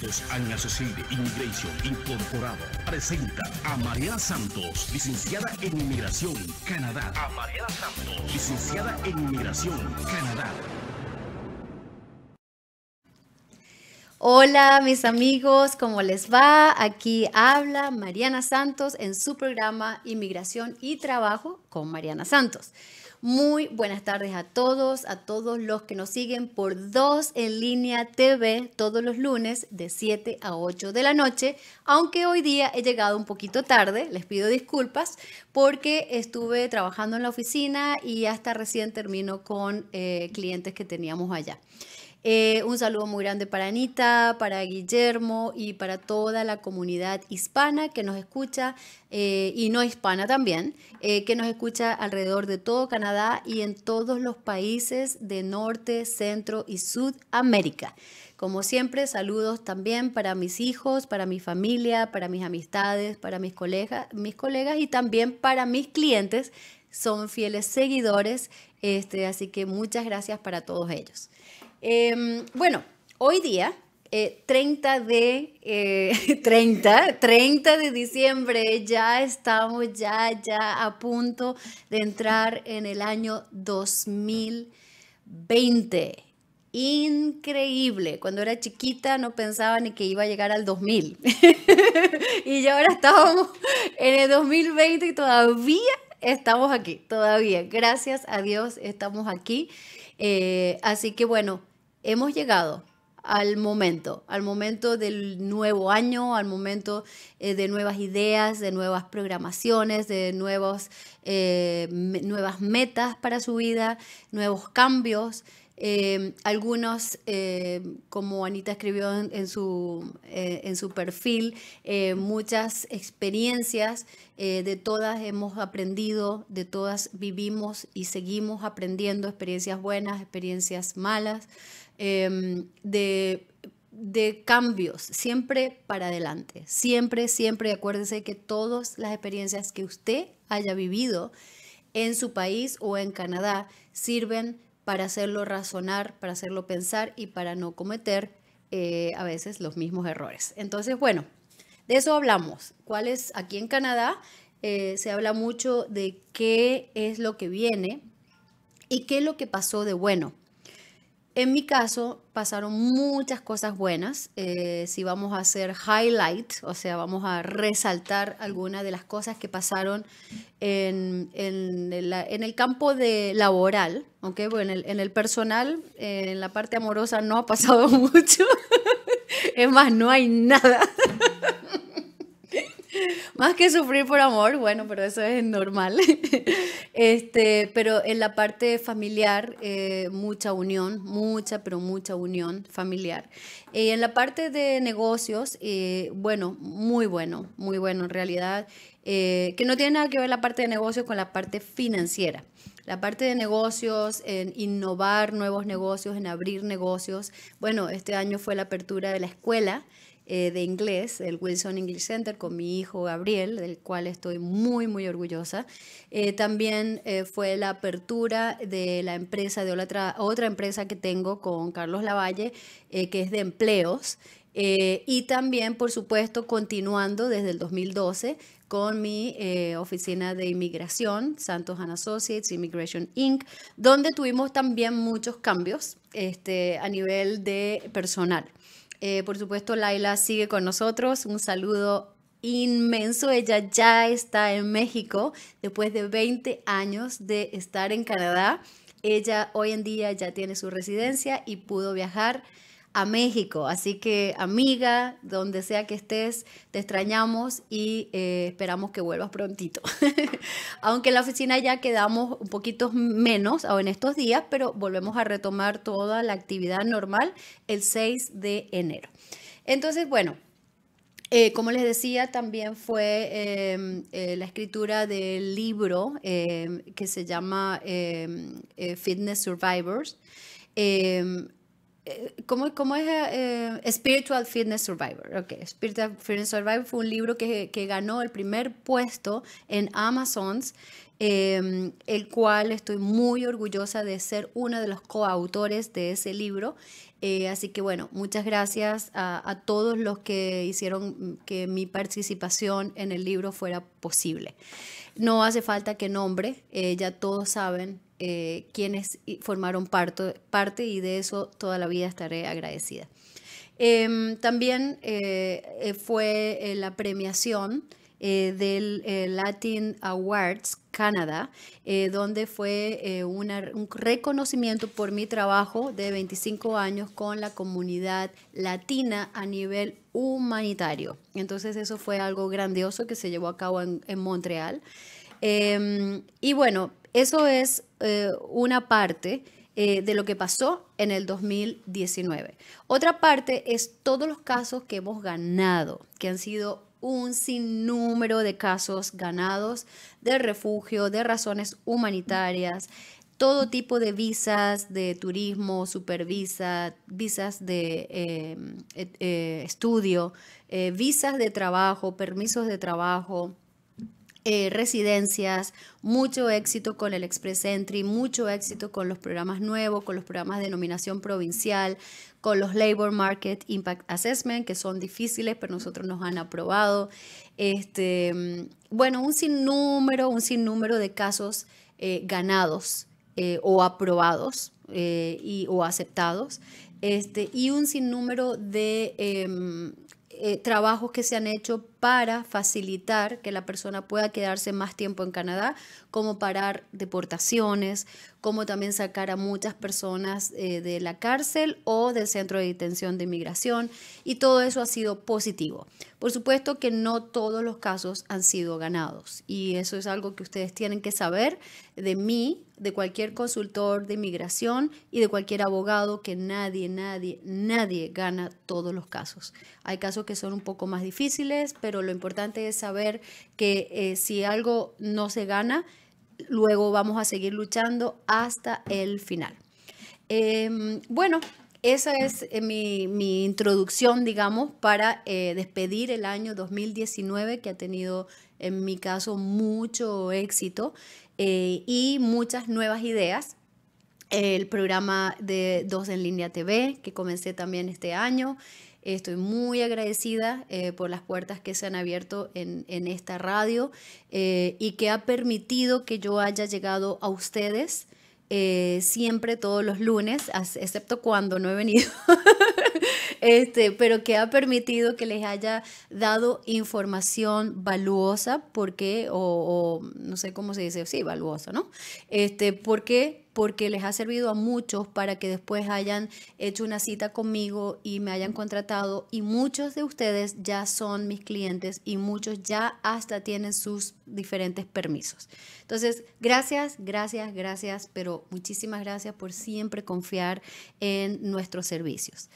Actos and Associated Incorporado presenta a Mariana Santos, licenciada en Inmigración, Canadá. A Mariana Santos, licenciada en Inmigración, Canadá. Hola mis amigos, ¿cómo les va? Aquí habla Mariana Santos en su programa Inmigración y Trabajo con Mariana Santos. Muy buenas tardes a todos, a todos los que nos siguen por 2 en línea TV todos los lunes de 7 a 8 de la noche, aunque hoy día he llegado un poquito tarde, les pido disculpas porque estuve trabajando en la oficina y hasta recién termino con eh, clientes que teníamos allá. Eh, un saludo muy grande para Anita, para Guillermo y para toda la comunidad hispana que nos escucha eh, y no hispana también, eh, que nos escucha alrededor de todo Canadá y en todos los países de Norte, Centro y Sudamérica. Como siempre, saludos también para mis hijos, para mi familia, para mis amistades, para mis colegas, mis colegas y también para mis clientes. Son fieles seguidores, este, así que muchas gracias para todos ellos. Em, bueno, hoy día, 30 eh, de eh, de diciembre, ya estamos ya, ya a punto de entrar en el año 2020 increíble. Cuando era chiquita no pensaba ni que iba a llegar al 2000. y ya ahora estamos en el 2020 y todavía estamos aquí, todavía. Gracias a Dios estamos aquí. Eh, así que bueno, hemos llegado al momento, al momento del nuevo año, al momento eh, de nuevas ideas, de nuevas programaciones, de nuevos, eh, nuevas metas para su vida, nuevos cambios. Eh, algunos, como Anita escribió su, en su perfil, muchas experiencias, de todas hemos aprendido, de todas vivimos y seguimos aprendiendo experiencias buenas, experiencias malas. Em, de, cambios, siempre para adelante, siempre, siempre. Acuérdese que todas las experiencias que usted haya vivido en su país o en Canadá sirven para hacerlo razonar, para hacerlo pensar y para no cometer eh, a veces los mismos errores. Entonces, bueno, de eso hablamos. ¿Cuál es aquí en Canadá? Eh, se habla mucho de qué es lo que viene y qué es lo que pasó de bueno. En mi caso pasaron muchas cosas buenas. Eh, si vamos a hacer highlight, o sea, vamos a resaltar algunas de las cosas que pasaron en, el campo de laboral, ¿okay? bueno, en, el, en el personal, eh, en la parte amorosa no ha pasado mucho. es más, no hay nada. Más que sufrir por amor, bueno, pero eso es normal. Este, pero en la parte familiar, eh, mucha unión, mucha, pero mucha unión familiar. Y en la parte de negocios, eh, bueno, muy bueno, muy bueno en realidad, eh, que no tiene nada que ver la parte de negocios con la parte financiera. La parte de negocios, en innovar nuevos negocios, en abrir negocios. Bueno, este año fue la apertura de la escuela eh, de inglés, el Wilson English Center, con mi hijo Gabriel, del cual estoy muy, muy orgullosa. Eh, también eh, fue la apertura de la empresa, de otra, otra empresa que tengo con Carlos Lavalle, que es de empleos. y también, por supuesto, continuando desde el 2012 con mi oficina de inmigración, Santos Associates Immigration Inc., donde tuvimos también muchos cambios este, a nivel de personal. Eh, por supuesto, Laila sigue con nosotros. Un saludo inmenso. Ella ya está en México después de 20 años de estar en Canadá. Ella hoy en día ya tiene su residencia y pudo viajar a México. Así que amiga, donde sea que estés, te extrañamos y eh, esperamos que vuelvas prontito. Aunque en la oficina ya quedamos un poquito menos en estos días, pero volvemos a retomar toda la actividad normal el 6 de enero. Entonces, bueno, eh, como les decía, también fue em, eh, la escritura del libro em, que se llama em, Fitness Survivors. Eh, ¿Cómo, cómo es eh, Spiritual Fitness Survivor? Spiritual Fitness Survivor fue un libro que, ganó el primer puesto en Amazon's, eh, el cual estoy muy orgullosa de ser uno de los coautores de ese libro. así que bueno, muchas gracias a, a, todos los que hicieron que mi participación en el libro fuera posible. No hace falta que nombre, ya todos saben eh, quienes formaron parte y de eso toda la vida estaré agradecida. Em, también eh, eh, fue la premiación del Latin Awards Canada, donde fue un reconocimiento por mi trabajo de 25 años con la comunidad latina a nivel humanitario. Entonces eso fue algo grandioso que se llevó a cabo en, Montreal. Em, y bueno, eso es eh, una parte eh, de lo que pasó en el 2019. Otra parte es todos los casos que hemos ganado, que han sido un sinnúmero de casos ganados de refugio, de razones humanitarias, todo tipo de visas de turismo, supervisa, visas de eh, estudio, visas de trabajo, permisos de trabajo, eh, residencias, mucho éxito con el Express Entry, mucho éxito con los programas nuevos, con los programas de nominación provincial, con los Labor Market Impact Assessment, que son difíciles, pero nosotros nos han aprobado. Este, bueno, un sinnúmero, un sinnúmero de casos eh, ganados eh, o aprobados o aceptados, este, y un sinnúmero de em, trabajos que se han hecho para facilitar que la persona pueda quedarse más tiempo en Canadá, como parar deportaciones, como también sacar a muchas personas eh, de la cárcel o del centro de detención de inmigración, y todo eso ha sido positivo. Por supuesto que no todos los casos han sido ganados, y eso es algo que ustedes tienen que saber de mí, de cualquier consultor de inmigración y de cualquier abogado, que nadie, nadie, nadie gana todos los casos. Hay casos que son un poco más difíciles, pero lo importante es saber que eh, si algo no se gana, luego vamos a seguir luchando hasta el final. Em, bueno, esa es eh, mi, introducción, digamos, para eh, despedir el año 2019 que ha tenido, en mi caso, mucho éxito y muchas nuevas ideas. El programa de Dos en Línea TV, que comencé también este año, eh, estoy muy agradecida eh, por las puertas que se han abierto en, esta radio eh, y que ha permitido que yo haya llegado a ustedes siempre todos los lunes, excepto cuando no he venido. este, pero que ha permitido que les haya dado información valuosa, porque, o, no sé cómo se dice, sí, valuosa, ¿no? Este, porque porque les ha servido a muchos para que después hayan hecho una cita conmigo y me hayan contratado y muchos de ustedes ya son mis clientes y muchos ya hasta tienen sus diferentes permisos. Entonces, gracias, gracias, gracias, pero muchísimas gracias por siempre confiar en nuestros servicios.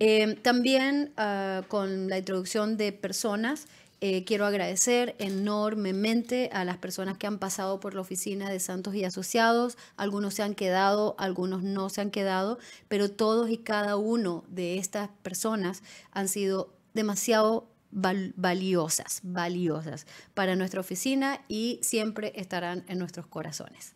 Em, también ah, con la introducción de personas, eh, quiero agradecer enormemente a las personas que han pasado por la oficina de Santos y Asociados. Algunos se han quedado, algunos no se han quedado, pero todos y cada uno de estas personas han sido demasiado valiosas, valiosas para nuestra oficina y siempre estarán en nuestros corazones.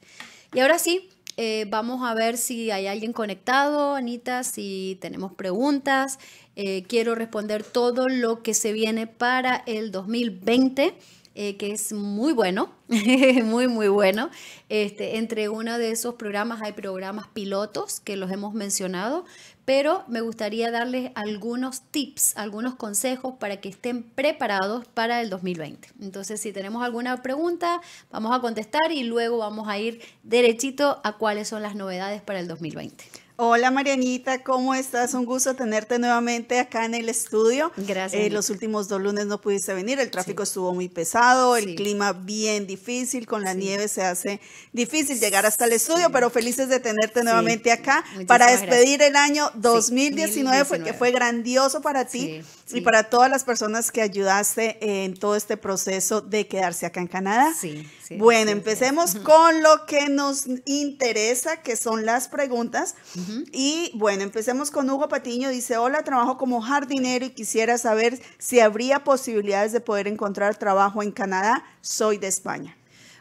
Y ahora sí, eh, vamos a ver si hay alguien conectado, Anita, si tenemos preguntas. Eh, quiero responder todo lo que se viene para el 2020. Eh, que es muy bueno, muy, muy bueno. Este, entre uno de esos programas hay programas pilotos que los hemos mencionado, pero me gustaría darles algunos tips, algunos consejos para que estén preparados para el 2020. Entonces, si tenemos alguna pregunta, vamos a contestar y luego vamos a ir derechito a cuáles son las novedades para el 2020. Hola Marianita, ¿cómo estás? Un gusto tenerte nuevamente acá en el estudio. Gracias. Eh, los últimos dos lunes no pudiste venir, el tráfico estuvo muy pesado, el clima bien difícil, con la nieve se hace difícil llegar hasta el estudio, pero felices de tenerte nuevamente acá para despedir el año 2019, porque fue grandioso para ti y para todas las personas que ayudaste en todo este proceso de quedarse acá en Canadá. Sí. Sí, bueno, empecemos con lo que nos interesa, que son las preguntas. Y bueno, empecemos con Hugo Patiño. Dice, hola, trabajo como jardinero y quisiera saber si habría posibilidades de poder encontrar trabajo en Canadá. Soy de España.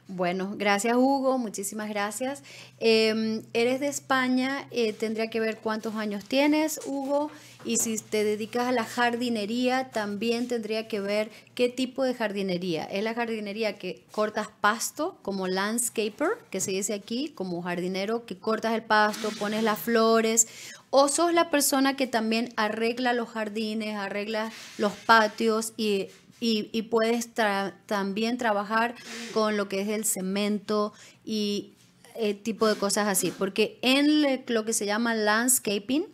Bueno, gracias Hugo, muchísimas gracias. Em, eres de España, eh, tendría que ver cuántos años tienes, Hugo. Y si te dedicas a la jardinería, también tendría que ver qué tipo de jardinería. Es la jardinería que cortas pasto, como landscaper, que se dice aquí, como jardinero, que cortas el pasto, pones las flores, o sos la persona que también arregla los jardines, arregla los patios y, y, puedes también trabajar con lo que es el cemento y el eh, tipo de cosas así. Porque en lo que se llama landscaping,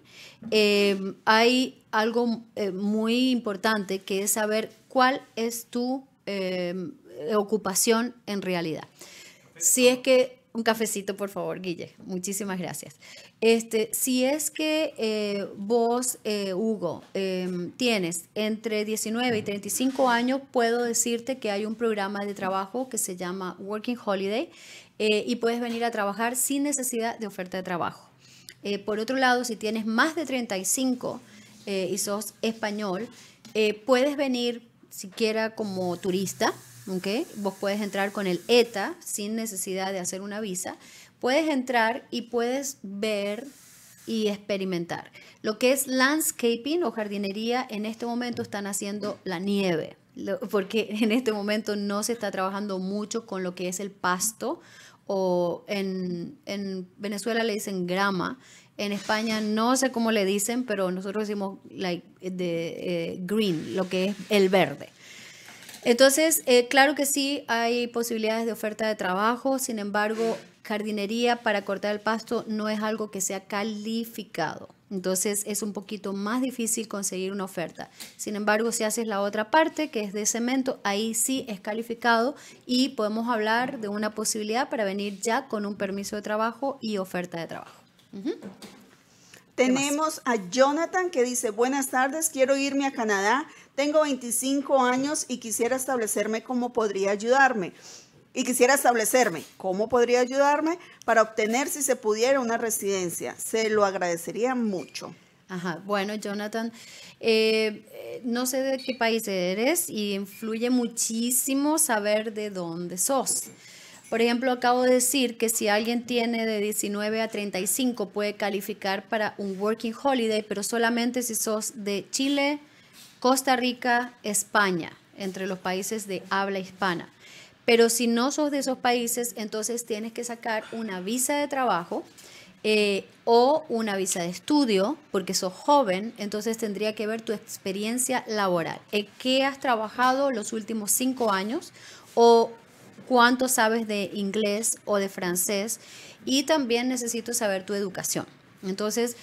Em, hay algo eh, muy importante que es saber cuál es tu em, ocupación en realidad. Si es que, un cafecito por favor, Guille, muchísimas gracias. Este, si es que eh, vos, eh, Hugo, em, tienes entre 19 y 35 años, puedo decirte que hay un programa de trabajo que se llama Working Holiday y puedes venir a trabajar sin necesidad de oferta de trabajo. Eh, por otro lado, si tienes más de 35 eh, y sos español, eh, puedes venir siquiera como turista, ¿ok? Vos puedes entrar con el ETA sin necesidad de hacer una visa. Puedes entrar y puedes ver y experimentar. Lo que es landscaping o jardinería, en este momento están haciendo la nieve, porque en este momento no se está trabajando mucho con lo que es el pasto o en, Venezuela le dicen grama. En España no sé cómo le dicen, pero nosotros decimos like, de, eh, green, lo que es el verde. Entonces, eh, claro que sí hay posibilidades de oferta de trabajo, sin embargo, jardinería para cortar el pasto no es algo que sea calificado. Entonces es un poquito más difícil conseguir una oferta. Sin embargo, si haces la otra parte, que es de cemento, ahí sí es calificado y podemos hablar de una posibilidad para venir ya con un permiso de trabajo y oferta de trabajo. Tenemos a Jonathan que dice, buenas tardes, quiero irme a Canadá, tengo 25 años y quisiera establecerme cómo podría ayudarme y quisiera establecerme, ¿cómo podría ayudarme para obtener, si se pudiera, una residencia? Se lo agradecería mucho. Ajá, bueno, Jonathan, eh, no sé de qué país eres y influye muchísimo saber de dónde sos. Por ejemplo, acabo de decir que si alguien tiene de 19 a 35 puede calificar para un working holiday, pero solamente si sos de Chile, Costa Rica, España, entre los países de habla hispana. Pero si no sos de esos países, entonces tienes que sacar una visa de trabajo eh, o una visa de estudio, porque sos joven, entonces tendría que ver tu experiencia laboral. ¿En qué has trabajado los últimos cinco años? ¿O cuánto sabes de inglés o de francés? Y también necesito saber tu educación. Entonces,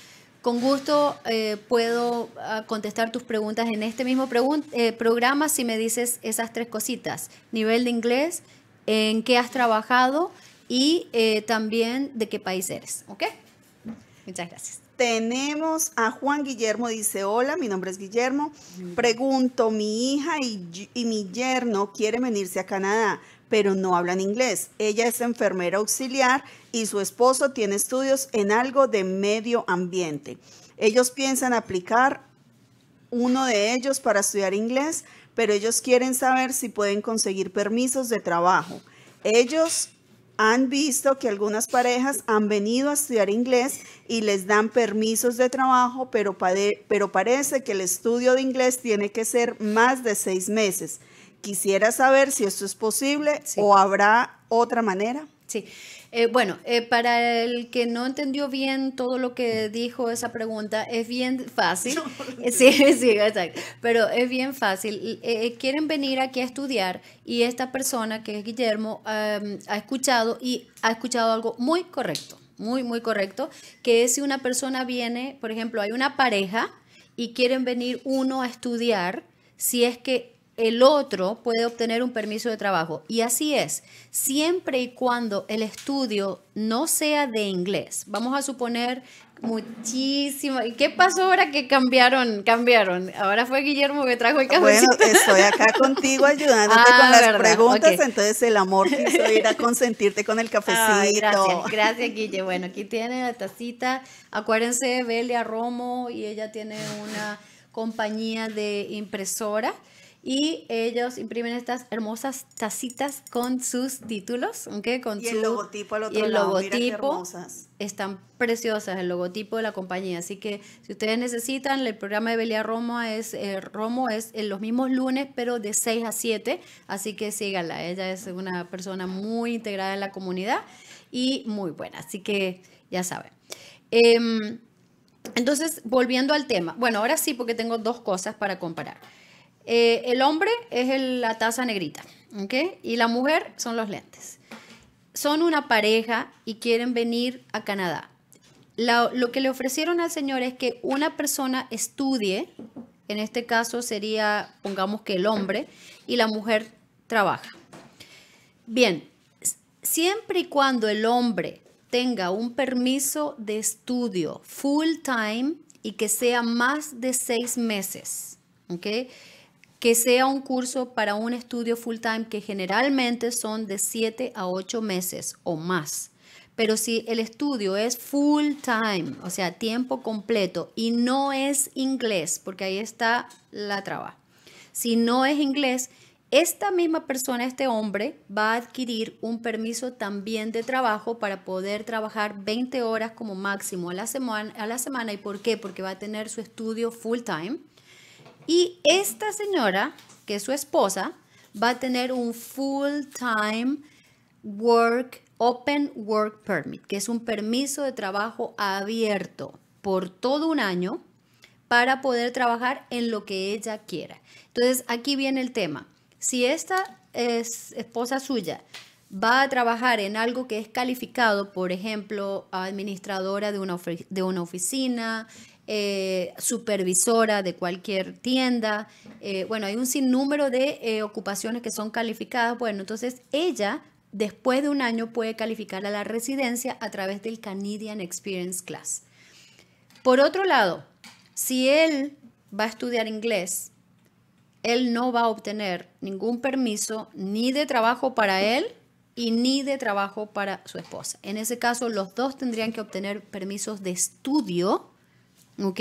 con gusto eh, puedo ah, contestar tus preguntas en este mismo eh, programa si me dices esas tres cositas. Nivel de inglés, en qué has trabajado y eh, también de qué país eres. ¿Ok? Muchas gracias. Tenemos a Juan Guillermo, dice, hola, mi nombre es Guillermo. Pregunto, mi hija y, y mi yerno quieren venirse a Canadá, pero no hablan inglés. Ella es enfermera auxiliar y su esposo tiene estudios en algo de medio ambiente. Ellos piensan aplicar uno de ellos para estudiar inglés, pero ellos quieren saber si pueden conseguir permisos de trabajo. Ellos han visto que algunas parejas han venido a estudiar inglés y les dan permisos de trabajo, pero, parece que el estudio de inglés tiene que ser más de seis meses. Quisiera saber si esto es posible o habrá otra manera. Sí, eh, bueno, eh, para el que no entendió bien todo lo que dijo esa pregunta, es bien fácil. sí, sí, exacto. Pero es bien fácil. Eh, quieren venir aquí a estudiar y esta persona, que es Guillermo, ha escuchado y ha escuchado algo muy correcto, muy, muy correcto, que es si una persona viene, por ejemplo, hay una pareja y quieren venir uno a estudiar, si es que el otro puede obtener un permiso de trabajo. Y así es, siempre y cuando el estudio no sea de inglés. Vamos a suponer muchísimo. ¿Y qué pasó ahora que cambiaron? Cambiaron. Ahora fue Guillermo que trajo el cafecito. Bueno, estoy acá contigo ayudándote ah, con las preguntas, entonces el amor quiso ir a consentirte con el ah, cafecito. gracias, gracias Guille. Bueno, aquí tiene la tacita. Acuérdense, Belia Romo y ella tiene una compañía de impresora y ellos imprimen estas hermosas tacitas con sus títulos, aunque con y su, el logotipo al otro el lado. Logotipo, Mira hermosas. Están preciosas, el logotipo de la compañía. Así que si ustedes necesitan, el programa de Belia Romo es, eh, Romo es en eh, los mismos lunes, pero de 6 a 7. Así que síganla. Ella es una persona muy integrada en la comunidad y muy buena. Así que ya saben. Em, entonces, volviendo al tema. Bueno, ahora sí, porque tengo dos cosas para comparar. Eh, el hombre es la taza negrita, ¿ok? Y la mujer son los lentes. Son una pareja y quieren venir a Canadá. lo que le ofrecieron al señor es que una persona estudie, en este caso sería, pongamos que el hombre, y la mujer trabaja. Bien, siempre y cuando el hombre tenga un permiso de estudio full time y que sea más de seis meses, ¿ok? que sea un curso para un estudio full time que generalmente son de 7 a 8 meses o más. Pero si el estudio es full time, o sea, tiempo completo, y no es inglés, porque ahí está la traba. Si no es inglés, esta misma persona, este hombre, va a adquirir un permiso también de trabajo para poder trabajar 20 horas como máximo a la semana. A la semana. ¿Y por qué? Porque va a tener su estudio full time y esta señora, que es su esposa, va a tener un full-time work, open work permit, que es un permiso de trabajo abierto por todo un año para poder trabajar en lo que ella quiera. Entonces, aquí viene el tema. Si esta es esposa suya va a trabajar en algo que es calificado, por ejemplo, administradora de una, de una oficina, eh, supervisora de cualquier tienda. Eh, bueno, hay un sinnúmero de eh, ocupaciones que son calificadas. Bueno, entonces ella después de un año puede calificar a la residencia a través del Canadian Experience Class. Por otro lado, si él va a estudiar inglés, él no va a obtener ningún permiso ni de trabajo para él y ni de trabajo para su esposa. En ese caso, los dos tendrían que obtener permisos de estudio ¿ok?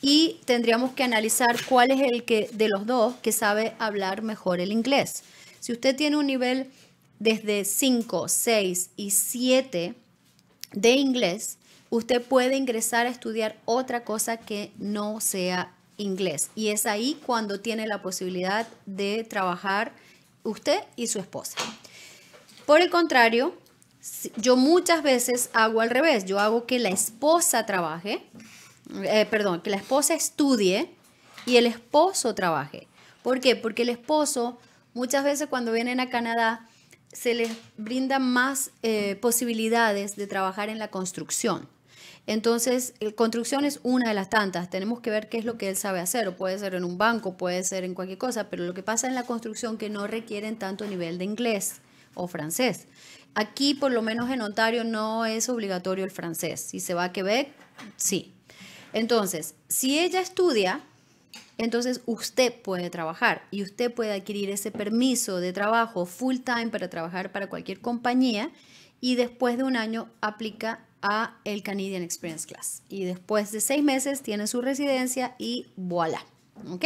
Y tendríamos que analizar cuál es el que de los dos que sabe hablar mejor el inglés. Si usted tiene un nivel desde 5, 6 y 7 de inglés, usted puede ingresar a estudiar otra cosa que no sea inglés. Y es ahí cuando tiene la posibilidad de trabajar usted y su esposa. Por el contrario, yo muchas veces hago al revés. Yo hago que la esposa trabaje eh, perdón, que la esposa estudie y el esposo trabaje. ¿Por qué? Porque el esposo muchas veces cuando vienen a Canadá se les brinda más eh, posibilidades de trabajar en la construcción. Entonces, construcción es una de las tantas. Tenemos que ver qué es lo que él sabe hacer. O puede ser en un banco, puede ser en cualquier cosa, pero lo que pasa en la construcción que no requieren tanto nivel de inglés o francés. Aquí, por lo menos en Ontario, no es obligatorio el francés. Si se va a Quebec, sí. Entonces, si ella estudia, entonces usted puede trabajar y usted puede adquirir ese permiso de trabajo full time para trabajar para cualquier compañía y después de un año aplica a el Canadian Experience Class. Y después de seis meses tiene su residencia y voilà. ¿Ok?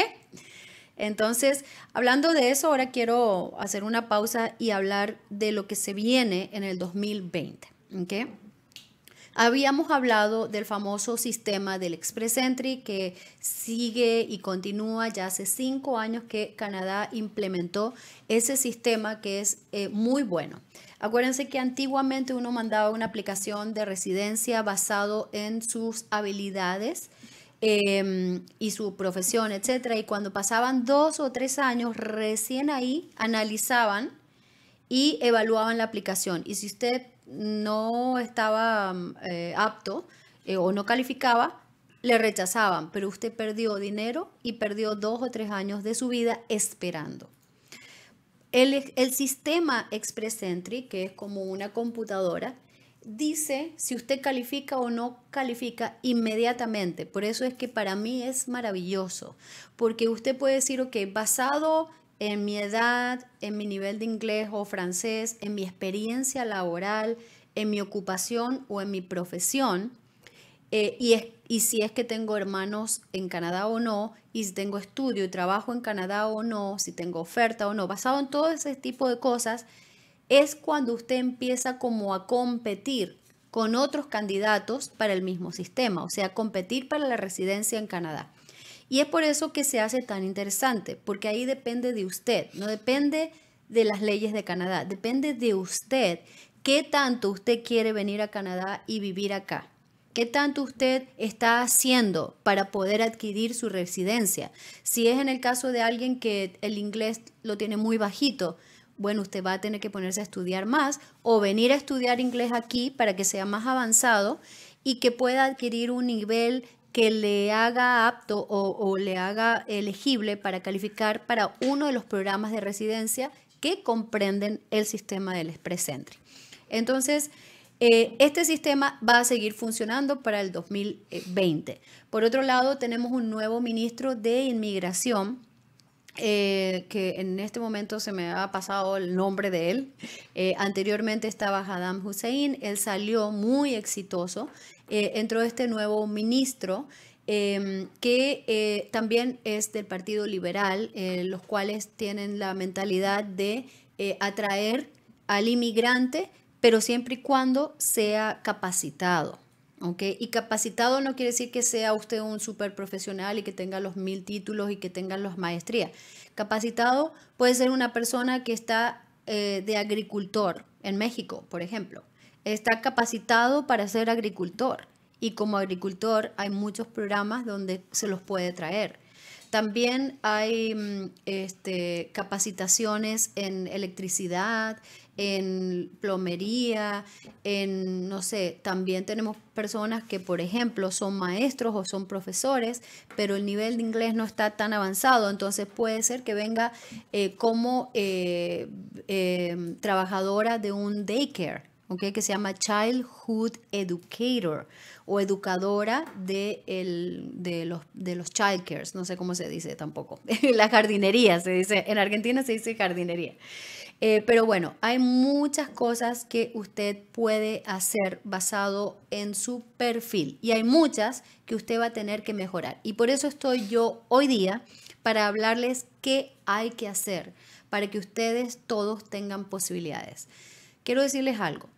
Entonces, hablando de eso, ahora quiero hacer una pausa y hablar de lo que se viene en el 2020. ¿Ok? Habíamos hablado del famoso sistema del Express Entry que sigue y continúa ya hace cinco años que Canadá implementó ese sistema que es eh, muy bueno. Acuérdense que antiguamente uno mandaba una aplicación de residencia basado en sus habilidades. Em, y su profesión, etcétera. Y cuando pasaban dos o tres años, recién ahí analizaban y evaluaban la aplicación. Y si usted no estaba mm, eh, apto eh, o no calificaba, le rechazaban, pero usted perdió dinero y perdió dos o tres años de su vida esperando. El, el sistema Express Entry, que es como una computadora, dice si usted califica o no califica inmediatamente. Por eso es que para mí es maravilloso, porque usted puede decir, ok, basado en mi edad, en mi nivel de inglés o francés, en mi experiencia laboral, en mi ocupación o en mi profesión, eh, y, y, si es que tengo hermanos en Canadá o no, y si tengo estudio y trabajo en Canadá o no, si tengo oferta o no, basado en todo ese tipo de cosas, es cuando usted empieza como a competir con otros candidatos para el mismo sistema, o sea, competir para la residencia en Canadá. Y es por eso que se hace tan interesante, porque ahí depende de usted, no depende de las leyes de Canadá, depende de usted qué tanto usted quiere venir a Canadá y vivir acá. ¿Qué tanto usted está haciendo para poder adquirir su residencia? Si es en el caso de alguien que el inglés lo tiene muy bajito, bueno, usted va a tener que ponerse a estudiar más o venir a estudiar inglés aquí para que sea más avanzado y que pueda adquirir un nivel que le haga apto o, le haga elegible para calificar para uno de los programas de residencia que comprenden el sistema del Express Entry. Entonces, eh, este sistema va a seguir funcionando para el 2020. Por otro lado, tenemos un nuevo ministro de Inmigración, eh, que en este momento se me ha pasado el nombre de él. Eh, anteriormente estaba Haddam Hussein, él salió muy exitoso eh, entró este nuevo ministro em, que eh, también es del Partido Liberal, eh, los cuales tienen la mentalidad de atraer al inmigrante, pero siempre y cuando sea capacitado. Y capacitado no quiere decir que sea usted un super profesional y que tenga los mil títulos y que tenga las maestrías. Capacitado puede ser una persona que está de agricultor en México, por ejemplo está capacitado para ser agricultor y como agricultor hay muchos programas donde se los puede traer. También hay mm, este, capacitaciones en electricidad, en plomería, en, no sé, también tenemos personas que, por ejemplo, son maestros o son profesores, pero el nivel de inglés no está tan avanzado, entonces puede ser que venga eh, como eh, eh, trabajadora de un daycare Okay, que se llama Childhood Educator o educadora de, los, de los childcares, no sé cómo se dice tampoco, la jardinería, se dice, en Argentina se dice jardinería. Eh, pero bueno, hay muchas cosas que usted puede hacer basado en su perfil y hay muchas que usted va a tener que mejorar. Y por eso estoy yo hoy día para hablarles qué hay que hacer para que ustedes todos tengan posibilidades. Quiero decirles algo,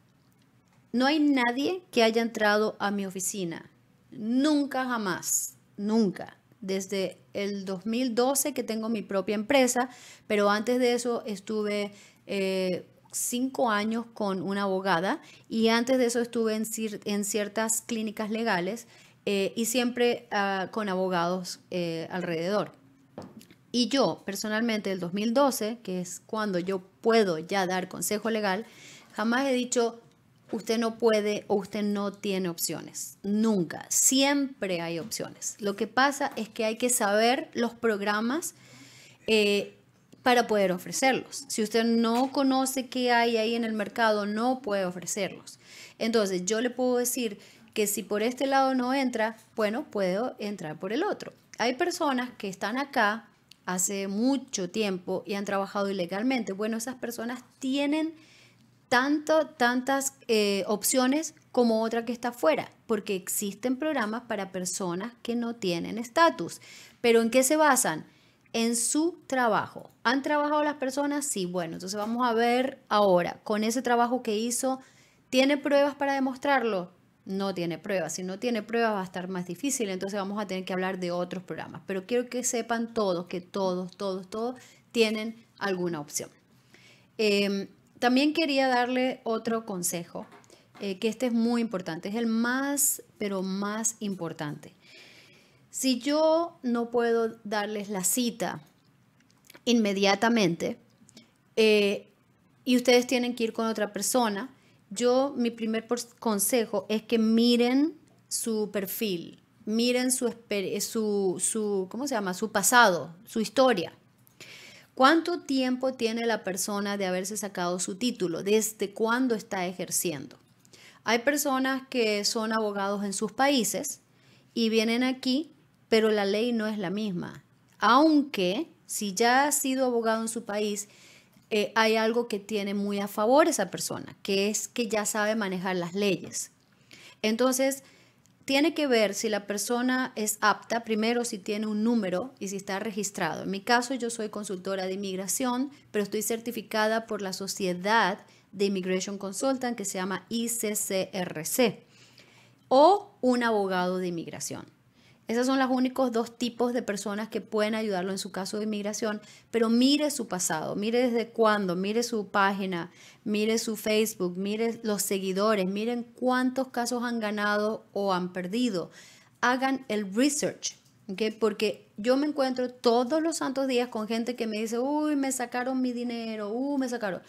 no hay nadie que haya entrado a mi oficina. Nunca, jamás, nunca. Desde el 2012 que tengo mi propia empresa, pero antes de eso estuve eh, cinco años con una abogada y antes de eso estuve en, ciertas clínicas legales eh, y siempre ah, con abogados eh, alrededor. Y yo, personalmente, el 2012, que es cuando yo puedo ya dar consejo legal, jamás he dicho, usted no puede o usted no tiene opciones. Nunca, siempre hay opciones. Lo que pasa es que hay que saber los programas eh, para poder ofrecerlos. Si usted no conoce qué hay ahí en el mercado, no puede ofrecerlos. Entonces, yo le puedo decir que si por este lado no entra, bueno, puedo entrar por el otro. Hay personas que están acá hace mucho tiempo y han trabajado ilegalmente. Bueno, esas personas tienen tanto, tantas eh, opciones como otra que está fuera, porque existen programas para personas que no tienen estatus. Pero ¿en qué se basan? En su trabajo. ¿Han trabajado las personas? Sí, bueno, entonces vamos a ver ahora, con ese trabajo que hizo, ¿tiene pruebas para demostrarlo? No tiene pruebas. Si no tiene pruebas va a estar más difícil, entonces vamos a tener que hablar de otros programas. Pero quiero que sepan todos que todos, todos, todos tienen alguna opción. Em, también quería darle otro consejo, eh, que este es muy importante, es el más, pero más importante. Si yo no puedo darles la cita inmediatamente eh, y ustedes tienen que ir con otra persona, yo mi primer consejo es que miren su perfil, miren su, su, su, ¿cómo se llama? Su pasado, su historia. ¿Cuánto tiempo tiene la persona de haberse sacado su título? ¿Desde cuándo está ejerciendo? Hay personas que son abogados en sus países y vienen aquí, pero la ley no es la misma. Aunque si ya ha sido abogado en su país, eh, hay algo que tiene muy a favor esa persona, que es que ya sabe manejar las leyes. Entonces, tiene que ver si la persona es apta, primero si tiene un número y si está registrado. En mi caso, yo soy consultora de inmigración, pero estoy certificada por la Sociedad de Immigration Consultant que se llama ICCRC o un abogado de inmigración. Esos son los únicos dos tipos de personas que pueden ayudarlo en su caso de inmigración, pero mire su pasado, mire desde cuándo, mire su página, mire su Facebook, mire los seguidores, miren cuántos casos han ganado o han perdido. Hagan el research, porque yo me encuentro todos los santos días con gente que me dice, uy, me sacaron mi dinero, uy, uh, me sacaron.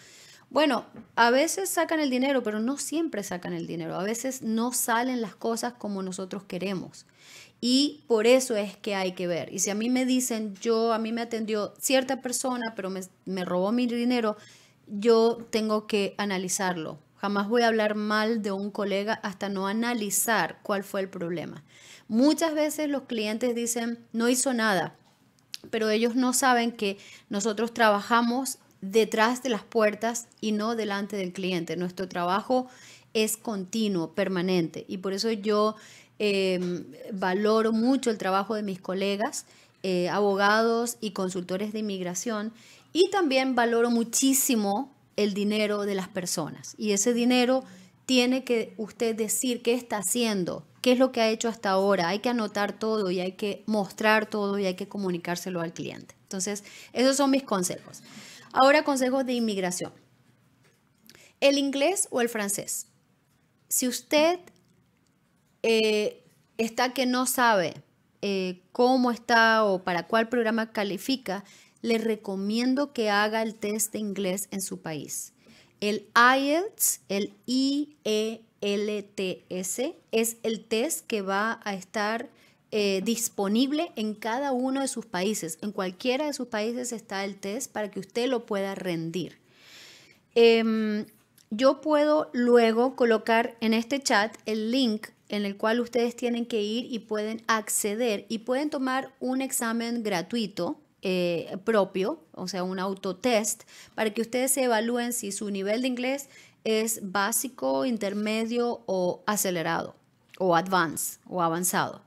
Bueno, a veces sacan el dinero, pero no siempre sacan el dinero. A veces no salen las cosas como nosotros queremos. Y por eso es que hay que ver. Y si a mí me dicen, yo, a mí me atendió cierta persona, pero me, robó mi dinero, yo tengo que analizarlo. Jamás voy a hablar mal de un colega hasta no analizar cuál fue el problema. Muchas veces los clientes dicen, no hizo nada, pero ellos no saben que nosotros trabajamos detrás de las puertas y no delante del cliente. Nuestro trabajo es continuo, permanente. Y por eso yo Em, valoro mucho el trabajo de mis colegas, eh, abogados y consultores de inmigración, y también valoro muchísimo el dinero de las personas. Y ese dinero tiene que usted decir qué está haciendo, qué es lo que ha hecho hasta ahora. Hay que anotar todo y hay que mostrar todo y hay que comunicárselo al cliente. Entonces, esos son mis consejos. Ahora, consejos de inmigración. El inglés o el francés. Si usted eh, está que no sabe eh, cómo está o para cuál programa califica, le recomiendo que haga el test de inglés en su país. El IELTS, el IELTS, es el test que va a estar eh, disponible en cada uno de sus países. En cualquiera de sus países está el test para que usted lo pueda rendir. Em, yo puedo luego colocar en este chat el link en el cual ustedes tienen que ir y pueden acceder y pueden tomar un examen gratuito eh, propio, o sea, un autotest, para que ustedes se evalúen si su nivel de inglés es básico, intermedio o acelerado, o advanced, o avanzado.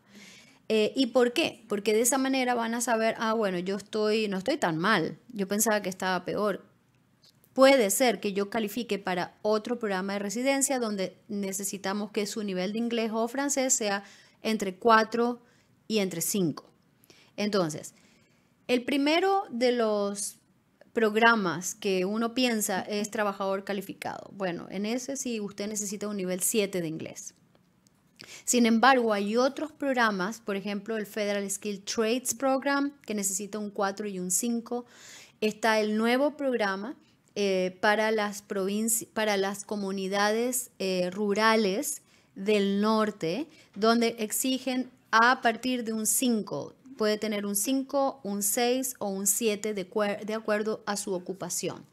Eh, ¿Y por qué? Porque de esa manera van a saber, ah, bueno, yo estoy, no estoy tan mal, yo pensaba que estaba peor, Puede ser que yo califique para otro programa de residencia donde necesitamos que su nivel de inglés o francés sea entre 4 y entre 5. Entonces, el primero de los programas que uno piensa es trabajador calificado. Bueno, en ese sí usted necesita un nivel 7 de inglés. Sin embargo, hay otros programas, por ejemplo, el Federal Skill Trades Program, que necesita un 4 y un 5. Está el nuevo programa eh, para, las para las comunidades eh, rurales del norte, donde exigen a partir de un 5, puede tener un 5, un 6 o un 7 de, acuerdo a su ocupación.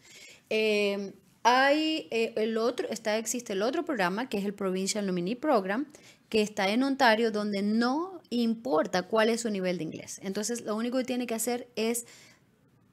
Em, hay eh, el otro, está, existe el otro programa que es el Provincial Nominee Program, que está en Ontario, donde no importa cuál es su nivel de inglés. Entonces, lo único que tiene que hacer es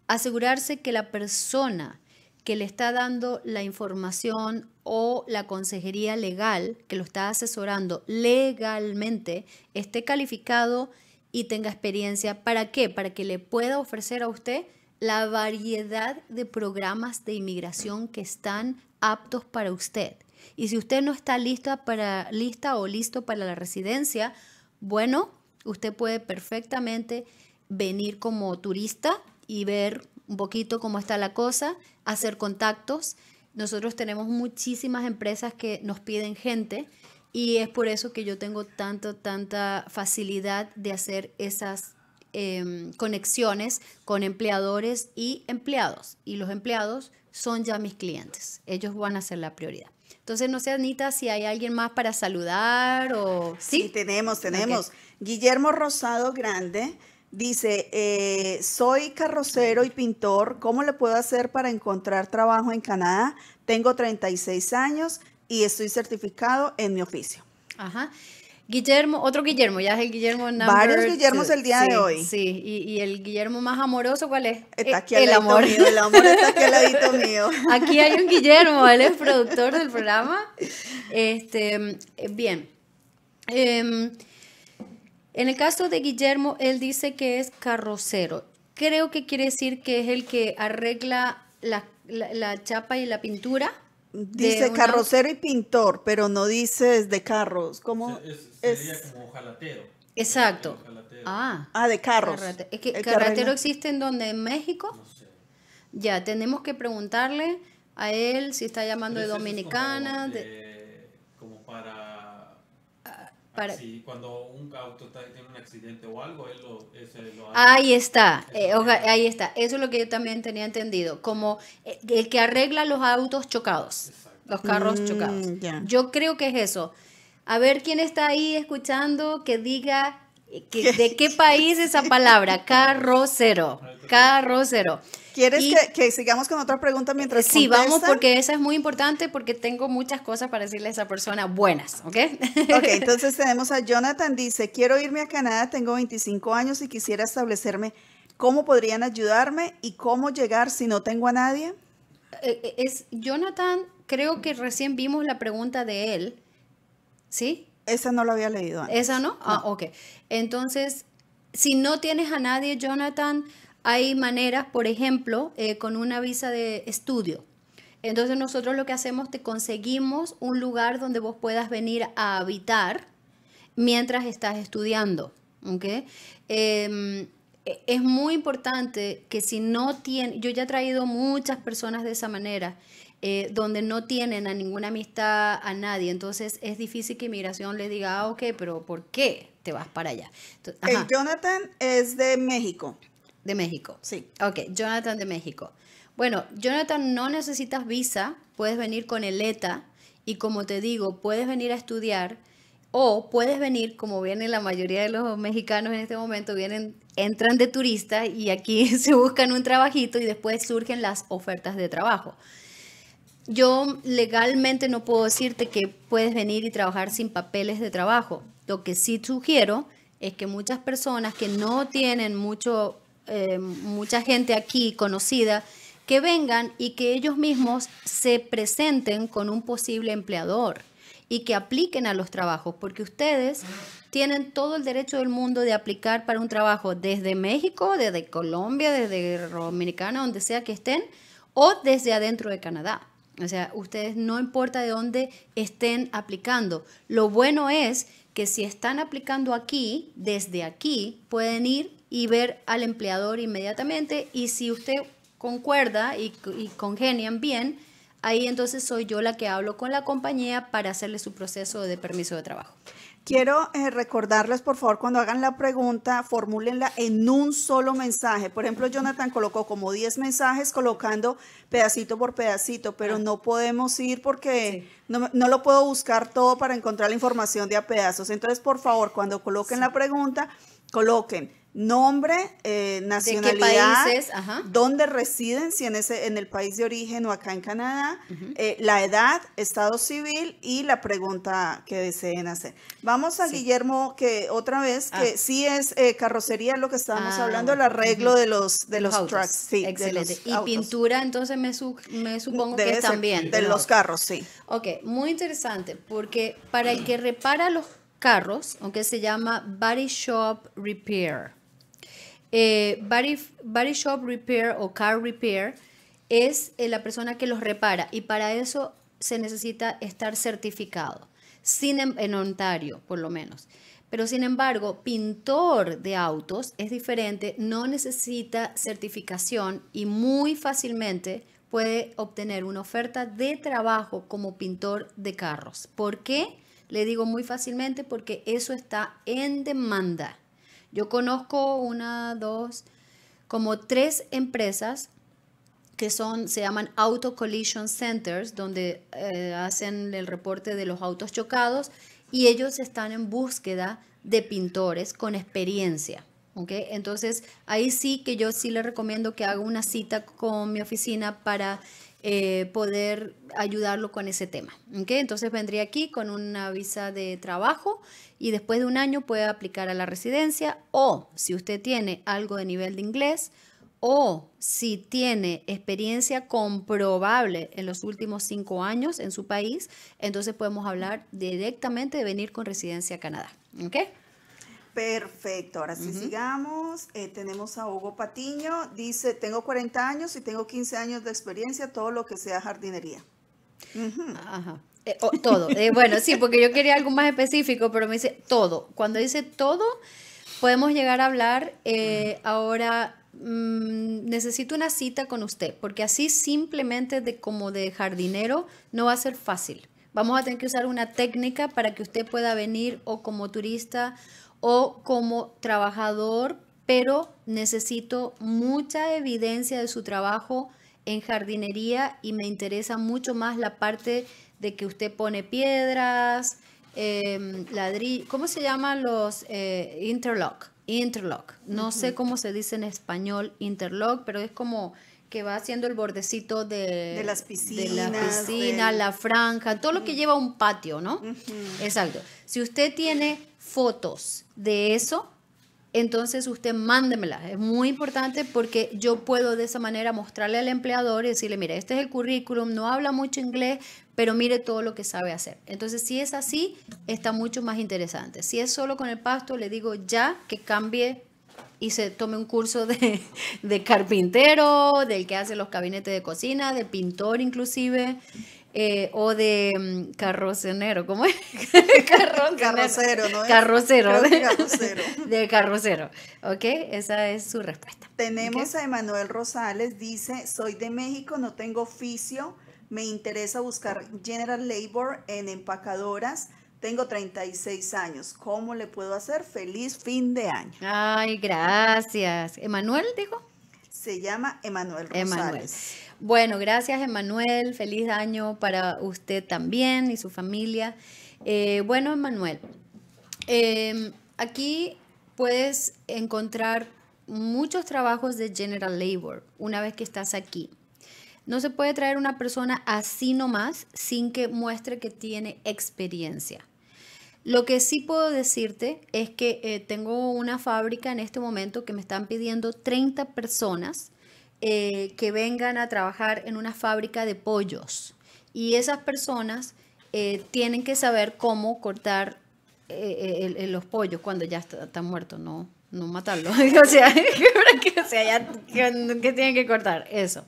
asegurarse que la persona que le está dando la información o la consejería legal que lo está asesorando legalmente esté calificado y tenga experiencia. ¿Para qué? Para que le pueda ofrecer a usted la variedad de programas de inmigración que están aptos para usted. Y si usted no está lista, para, lista o listo para la residencia, bueno, usted puede perfectamente venir como turista y ver un poquito cómo está la cosa, hacer contactos. Nosotros tenemos muchísimas empresas que nos piden gente y es por eso que yo tengo tanta, tanta facilidad de hacer esas em, conexiones con empleadores y empleados. Y los empleados son ya mis clientes. Ellos van a ser la prioridad. Entonces, no sé, Anita, si hay alguien más para saludar o... Sí, tenemos, tenemos. Guillermo Rosado Grande Dice, eh, soy carrocero y pintor, ¿cómo le puedo hacer para encontrar trabajo en Canadá? Tengo 36 años y estoy certificado en mi oficio. Ajá. Guillermo, otro Guillermo, ya es el Guillermo Varios Guillermos el día de hoy. Sí, y, el Guillermo más amoroso, ¿cuál es? Está eh, aquí el, amor. el amor está aquí al ladito mío. Aquí hay un Guillermo, él es productor del programa. Este, eh, bien. Em, en el caso de Guillermo, él dice que es carrocero. Creo que quiere decir que es el que arregla la, chapa y la pintura. Dice carrocero y pintor, pero no dice de carros. ¿Cómo? Es, sería como jalatero. Exacto. Ah, ah, de carros. carretero existe en donde, en México. Ya, tenemos que preguntarle a él si está llamando de dominicana, de cuando un auto tiene un accidente o algo, él lo, Ahí está, eh, ahí está. Eso es lo que yo también tenía entendido, como eh, el que arregla los autos chocados, los carros mm, chocados. Yo creo que es eso. A ver quién está ahí escuchando que diga eh, de qué país esa palabra, carro carrocero, carrocero. ¿Quieres que, sigamos con otra pregunta mientras Sí, vamos, porque esa es muy importante porque tengo muchas cosas para decirle a esa persona buenas, ¿ok? Ok, entonces tenemos a Jonathan, dice, quiero irme a Canadá, tengo 25 años y quisiera establecerme. ¿Cómo podrían ayudarme y cómo llegar si no tengo a nadie? Eh, eh, es Jonathan, creo que recién vimos la pregunta de él, ¿sí? Esa no la había leído antes. ¿Esa no? Ah, no. Ah, ok. Entonces, si no tienes a nadie, Jonathan, hay maneras, por ejemplo, eh, con una visa de estudio. Entonces nosotros lo que hacemos, te conseguimos un lugar donde vos puedas venir a habitar mientras estás estudiando. Em, e, es muy importante que si no tienen, yo ya he traído muchas personas de esa manera, eh, donde no tienen a ninguna amistad, a nadie, entonces es difícil que inmigración les diga, ah, ok, pero ¿por qué te vas para allá? El Jonathan es de México. De México. Sí. Ok, Jonathan de México. Bueno, Jonathan, no necesitas visa, puedes venir con el ETA y como te digo, puedes venir a estudiar o puedes venir, como vienen la mayoría de los mexicanos en este momento, vienen, entran de turista y aquí se buscan un trabajito y después surgen las ofertas de trabajo. Yo legalmente no puedo decirte que puedes venir y trabajar sin papeles de trabajo. Lo que sí sugiero es que muchas personas que no tienen mucho eh, mucha gente aquí conocida, que vengan y que ellos mismos se presenten con un posible empleador y que apliquen a los trabajos, porque ustedes tienen todo el derecho del mundo de aplicar para un trabajo desde México, desde Colombia, desde Dominicana, donde sea que estén, o desde adentro de Canadá. O sea, ustedes no importa de dónde estén aplicando. Lo bueno es que si están aplicando aquí, desde aquí, pueden ir y ver al empleador inmediatamente. Y si usted concuerda y, congenian bien, ahí entonces soy yo la que hablo con la compañía para hacerle su proceso de permiso de trabajo. Quiero eh, recordarles, por favor, cuando hagan la pregunta, formúlenla en un solo mensaje. Por ejemplo, Jonathan colocó como 10 mensajes colocando pedacito por pedacito, pero ah. no podemos ir porque no, lo puedo buscar todo para encontrar la información de a pedazos. Entonces, por favor, cuando coloquen la pregunta, coloquen nombre, eh, nacionalidad, dónde residen, si en, ese, en el país de origen o acá en Canadá, eh, la edad, estado civil y la pregunta que deseen hacer. Vamos a Guillermo, que otra vez, ah. que sí es eh, carrocería lo que estábamos ah, hablando, el arreglo de los, de los trucks. Sí, Excelente. y pintura, entonces me, me supongo que también. De, los carros, sí. Ok, muy interesante, porque para el que repara los carros, aunque se llama Body Shop Repair. Eh, body, shop repair o car repair es eh, la persona que los repara y para eso se necesita estar certificado, sin, em, en Ontario por lo menos. Pero sin embargo, pintor de autos es diferente, no necesita certificación y muy fácilmente puede obtener una oferta de trabajo como pintor de carros. ¿Por qué? Le digo muy fácilmente porque eso está en demanda. Yo conozco una, dos, como tres empresas que son, se llaman Auto Collision Centers, donde eh, hacen el reporte de los autos chocados y ellos están en búsqueda de pintores con experiencia. ¿okay? Entonces, ahí sí que yo sí le recomiendo que haga una cita con mi oficina para eh, poder ayudarlo con ese tema. ¿okay? Entonces vendría aquí con una visa de trabajo y después de un año puede aplicar a la residencia o si usted tiene algo de nivel de inglés o si tiene experiencia comprobable en los últimos cinco años en su país, entonces podemos hablar directamente de venir con residencia a Canadá. ¿okay? Perfecto, ahora sí sigamos. Eh, tenemos a Hugo Patiño, dice, tengo 40 años y tengo 15 años de experiencia, todo lo que sea jardinería. Eh, todo. Eh, bueno, sí, porque yo quería algo más específico, pero me dice todo. Cuando dice todo, podemos llegar a hablar ahora mm, necesito una cita con usted, porque así simplemente de como de jardinero no va a ser fácil. Vamos a tener que usar una técnica para que usted pueda venir o como turista o como trabajador, pero necesito mucha evidencia de su trabajo en jardinería y me interesa mucho más la parte de que usted pone piedras, em, ladrillo, ¿cómo se llaman los eh, interlock? Interlock. No sé cómo se dice en español interlock, pero es como que va haciendo el bordecito de, las piscinas, la, piscina, la franja, todo lo que lleva un patio, ¿no? Exacto. Si usted tiene fotos de eso, entonces usted mándemelas. Es muy importante porque yo puedo de esa manera mostrarle al empleador y decirle, mire, este es el currículum, no habla mucho inglés, pero mire todo lo que sabe hacer. Entonces, si es así, está mucho más interesante. Si es solo con el pasto, le digo ya que cambie y se tome un curso de, carpintero, del que hace los gabinetes de cocina, de pintor inclusive. Eh, o de mm, carrocenero, ¿cómo es? carrocero, ¿no? Carrocero. De carrocero. de ¿ok? Esa es su respuesta. Tenemos a Emanuel Rosales, dice, soy de México, no tengo oficio, me interesa buscar General Labor en empacadoras. Tengo 36 años. ¿Cómo le puedo hacer? Feliz fin de año. Ay, gracias. ¿Emanuel dijo? Se llama Emanuel Rosales. Emanuel. Bueno, gracias Emanuel, feliz año para usted también y su familia. Eh, bueno, Emanuel, em, aquí puedes encontrar muchos trabajos de general labor una vez que estás aquí. No se puede traer una persona así nomás sin que muestre que tiene experiencia. Lo que sí puedo decirte es que eh, tengo una fábrica en este momento que me están pidiendo 30 personas eh, que vengan a trabajar en una fábrica de pollos. Y esas personas eh, tienen que saber cómo cortar eh, los pollos cuando ya están muertos, no, no matarlos. o sea, que, tienen que cortar eso.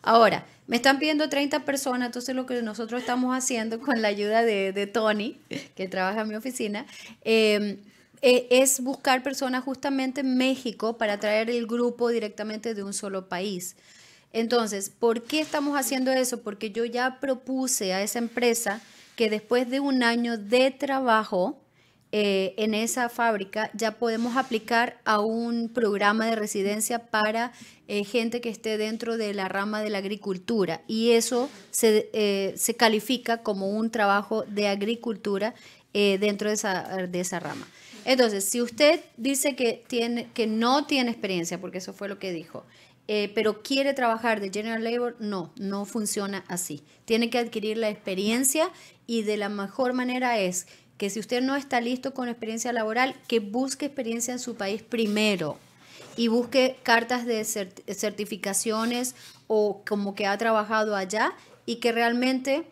Ahora, me están pidiendo 30 personas, entonces lo que nosotros estamos haciendo con la ayuda de, Tony, que trabaja en mi oficina, eh, e, es buscar personas justamente en México para traer el grupo directamente de un solo país. Entonces, ¿por qué estamos haciendo eso? Porque yo ya propuse a esa empresa que después de un año de trabajo eh, en esa fábrica ya podemos aplicar a un programa de residencia para eh, gente que esté dentro de la rama de la agricultura y eso se, eh, califica como un trabajo de agricultura dentro de esa rama. Entonces, si usted dice que, tiene, que no tiene experiencia, porque eso fue lo que dijo, eh, pero quiere trabajar de general labor, no, no funciona así. Tiene que adquirir la experiencia y de la mejor manera es que si usted no está listo con experiencia laboral, que busque experiencia en su país primero y busque cartas de certificaciones o como que ha trabajado allá y que realmente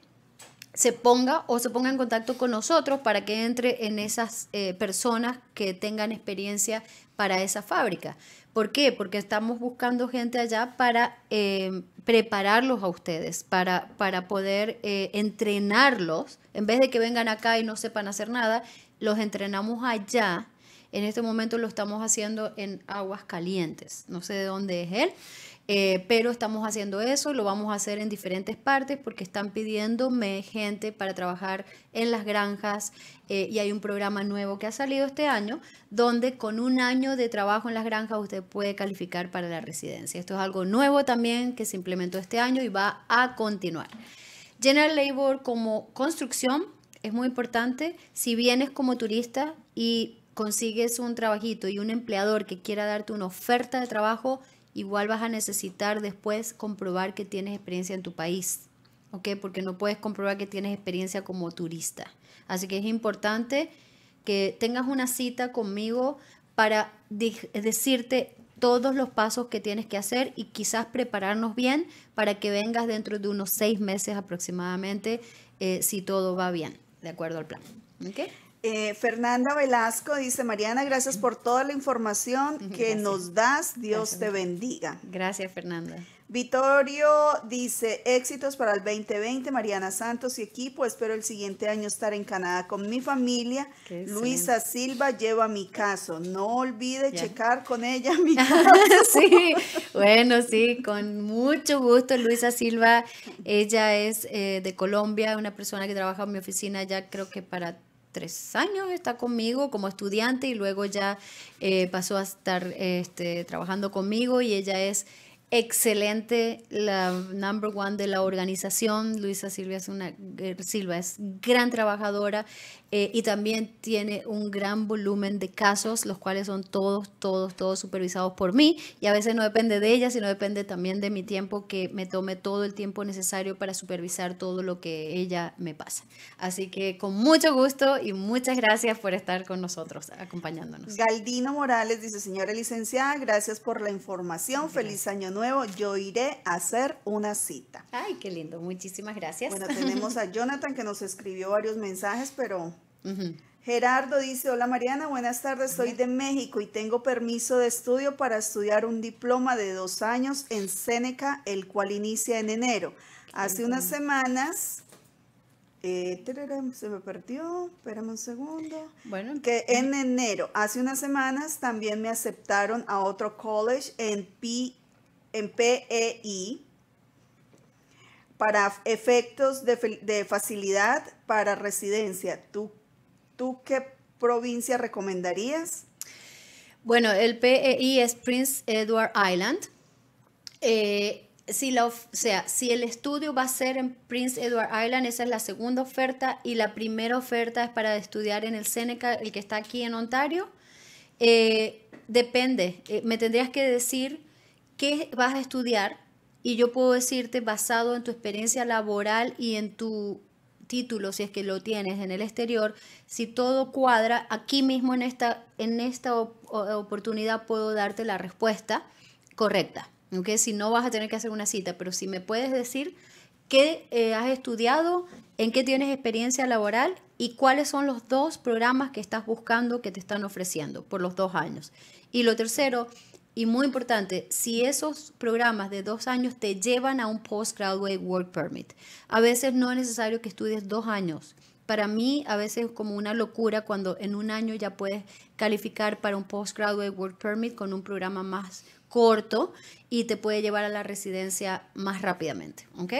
se ponga o se ponga en contacto con nosotros para que entre en esas eh, personas que tengan experiencia para esa fábrica. ¿Por qué? Porque estamos buscando gente allá para eh, prepararlos a ustedes, para, para poder eh, entrenarlos. En vez de que vengan acá y no sepan hacer nada, los entrenamos allá. En este momento lo estamos haciendo en aguas calientes. No sé de dónde es él eh, pero estamos haciendo eso, lo vamos a hacer en diferentes partes porque están pidiéndome gente para trabajar en las granjas eh, y hay un programa nuevo que ha salido este año donde con un año de trabajo en las granjas usted puede calificar para la residencia. Esto es algo nuevo también que se implementó este año y va a continuar. General Labor como construcción es muy importante. Si vienes como turista y consigues un trabajito y un empleador que quiera darte una oferta de trabajo, igual vas a necesitar después comprobar que tienes experiencia en tu país, ¿ok? Porque no puedes comprobar que tienes experiencia como turista. Así que es importante que tengas una cita conmigo para decirte todos los pasos que tienes que hacer y quizás prepararnos bien para que vengas dentro de unos seis meses aproximadamente, eh, si todo va bien, de acuerdo al plan. ¿Okay? Eh, Fernanda Velasco dice, Mariana, gracias por toda la información que nos das. Dios te bendiga. Gracias, Fernanda. Vittorio dice, éxitos para el 2020, Mariana Santos y equipo. Espero el siguiente año estar en Canadá con mi familia. Luisa Silva lleva mi caso. No olvide checar con ella mi caso. sí, bueno, sí, con mucho gusto, Luisa Silva. Ella es eh, de Colombia, una persona que trabaja en mi oficina ya creo que para tres años está conmigo como estudiante y luego ya eh, pasó a estar este, trabajando conmigo y ella es excelente, la number one de la organización. Luisa Silvia es una, eh, Silva es gran trabajadora eh, y también tiene un gran volumen de casos, los cuales son todos, todos, todos supervisados por mí. Y a veces no depende de ella, sino depende también de mi tiempo, que me tome todo el tiempo necesario para supervisar todo lo que ella me pasa. Así que con mucho gusto y muchas gracias por estar con nosotros, acompañándonos. Galdino Morales dice, señora licenciada, gracias por la información. Feliz año nuevo. Yo iré a hacer una cita. Ay, qué lindo. Muchísimas gracias. Bueno, tenemos a Jonathan que nos escribió varios mensajes, pero Gerardo dice, hola Mariana, buenas tardes, soy de México y tengo permiso de estudio para estudiar un diploma de dos años en Seneca, el cual inicia en enero. Hace unas semanas, eh, se me perdió, espérame un segundo, bueno. que en enero, hace unas semanas también me aceptaron a otro college en, P, en PEI, para efectos de, facilidad para residencia. ¿Tú ¿tú qué provincia recomendarías? Bueno, el PEI es Prince Edward Island. Eh, si la, sea, si el estudio va a ser en Prince Edward Island, esa es la segunda oferta y la primera oferta es para estudiar en el Seneca, el que está aquí en Ontario. Eh, depende, eh, me tendrías que decir qué vas a estudiar y yo puedo decirte basado en tu experiencia laboral y en tu título, si es que lo tienes en el exterior, si todo cuadra, aquí mismo en esta, en esta oportunidad puedo darte la respuesta correcta. Aunque Si no vas a tener que hacer una cita, pero si me puedes decir qué eh, has estudiado, en qué tienes experiencia laboral y cuáles son los dos programas que estás buscando que te están ofreciendo por los dos años. Y lo tercero, y muy importante, si esos programas de dos años te llevan a un Postgraduate Work Permit, a veces no es necesario que estudies dos años. Para mí, a veces es como una locura cuando en un año ya puedes calificar para un Postgraduate Work Permit con un programa más corto y te puede llevar a la residencia más rápidamente. ¿Ok?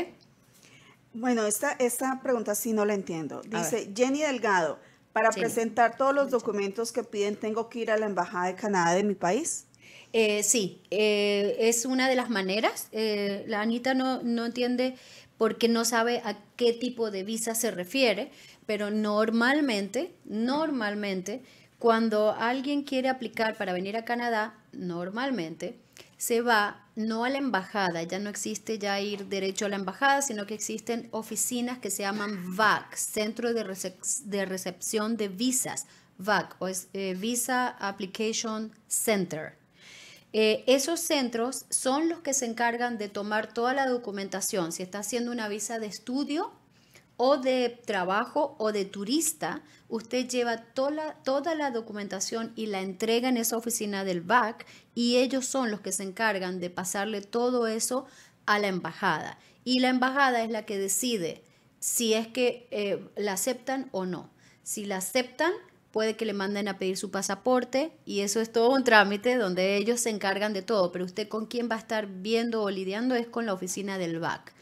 Bueno, esta, esta pregunta sí no la entiendo. Dice Jenny Delgado, para presentar todos los documentos que piden, ¿tengo que ir a la Embajada de Canadá de mi país? Eh, sí, eh, es una de las maneras. Eh, la Anita no, entiende porque no sabe a qué tipo de visa se refiere, pero normalmente, normalmente, cuando alguien quiere aplicar para venir a Canadá, normalmente se va no a la embajada, ya no existe ya ir derecho a la embajada, sino que existen oficinas que se llaman VAC, Centro de, Recepción de Visas, VAC, o es Visa Application Center. Eh, esos centros son los que se encargan de tomar toda la documentación, si está haciendo una visa de estudio o de trabajo o de turista, usted lleva toda, la documentación y la entrega en esa oficina del BAC y ellos son los que se encargan de pasarle todo eso a la embajada. Y la embajada es la que decide si es que eh, la aceptan o no. Si la aceptan, puede que le manden a pedir su pasaporte y eso es todo un trámite donde ellos se encargan de todo, pero usted con quién va a estar viendo o lidiando es con la oficina del BAC.